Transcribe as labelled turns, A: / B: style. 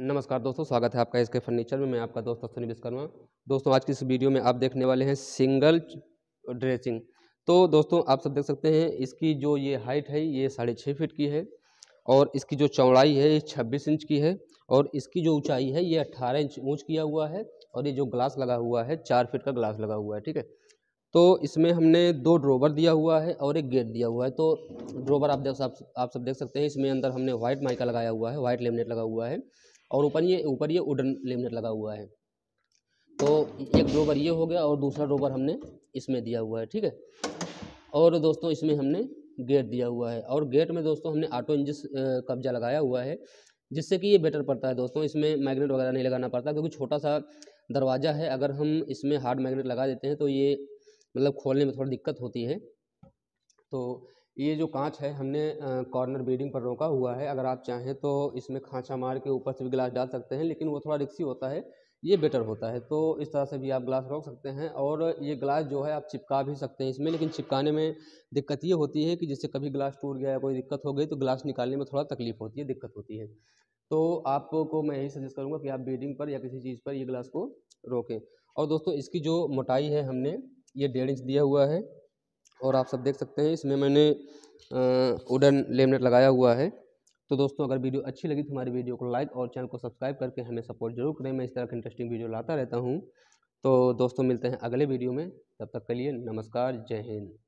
A: नमस्कार दोस्तों स्वागत है आपका इसके फर्नीचर में मैं आपका दोस्त अश्विनी विश्वकर्मा दोस्तों आज की इस वीडियो में आप देखने वाले हैं सिंगल ड्रेसिंग तो दोस्तों आप सब देख सकते हैं इसकी जो ये हाइट है ये साढ़े छः फिट की है और इसकी जो चौड़ाई है ये छब्बीस इंच की है और इसकी जो ऊँचाई है ये अट्ठारह इंच ऊँच किया हुआ है और ये जो ग्लास लगा हुआ है चार फिट का ग्लास लगा हुआ है ठीक है तो इसमें हमने दो ड्रोवर दिया हुआ है और एक गेट दिया हुआ है तो ड्रोवर आप देख आप, सब देख सकते हैं इसमें अंदर हमने व्हाइट माइका लगाया हुआ है वाइट लेमनेट लगा हुआ है और ऊपर ये ऊपर ये वुडन लेमिनेट लगा हुआ है तो एक ड्रोवर ये हो गया और दूसरा ड्रोवर हमने इसमें दिया हुआ है ठीक है और दोस्तों इसमें हमने गेट दिया हुआ है और गेट में दोस्तों हमने ऑटो इंजिस कब्जा लगाया हुआ है जिससे कि ये बेटर पड़ता है दोस्तों इसमें मैग्नेट वगैरह नहीं लगाना पड़ता क्योंकि छोटा सा दरवाज़ा है अगर हम इसमें हार्ड मैग्नेट लगा देते हैं तो ये मतलब खोलने में थोड़ी दिक्कत होती है तो ये जो कांच है हमने कॉर्नर बीडिंग पर रोका हुआ है अगर आप चाहें तो इसमें खांचा मार के ऊपर से भी गिलास डाल सकते हैं लेकिन वो थोड़ा रिक्सी होता है ये बेटर होता है तो इस तरह से भी आप ग्लास रोक सकते हैं और ये ग्लास जो है आप चिपका भी सकते हैं इसमें लेकिन चिपकाने में दिक्कत ये होती है कि जैसे कभी ग्लास टूट गया कोई दिक्कत हो गई तो ग्लास निकालने में थोड़ा तकलीफ होती है दिक्कत होती है तो आपको मैं यही सजेस्ट करूँगा कि आप बीडिंग पर या किसी चीज़ पर ये ग्लास को रोकें और दोस्तों इसकी जो मोटाई है हमने ये डेढ़ इंच दिया हुआ है और आप सब देख सकते हैं इसमें मैंने वुडन लेमनेट लगाया हुआ है तो दोस्तों अगर वीडियो अच्छी लगी तो हमारी वीडियो को लाइक और चैनल को सब्सक्राइब करके हमें सपोर्ट जरूर करें मैं इस तरह का इंटरेस्टिंग वीडियो लाता रहता हूँ तो दोस्तों मिलते हैं अगले वीडियो में तब तक के लिए नमस्कार जय हिंद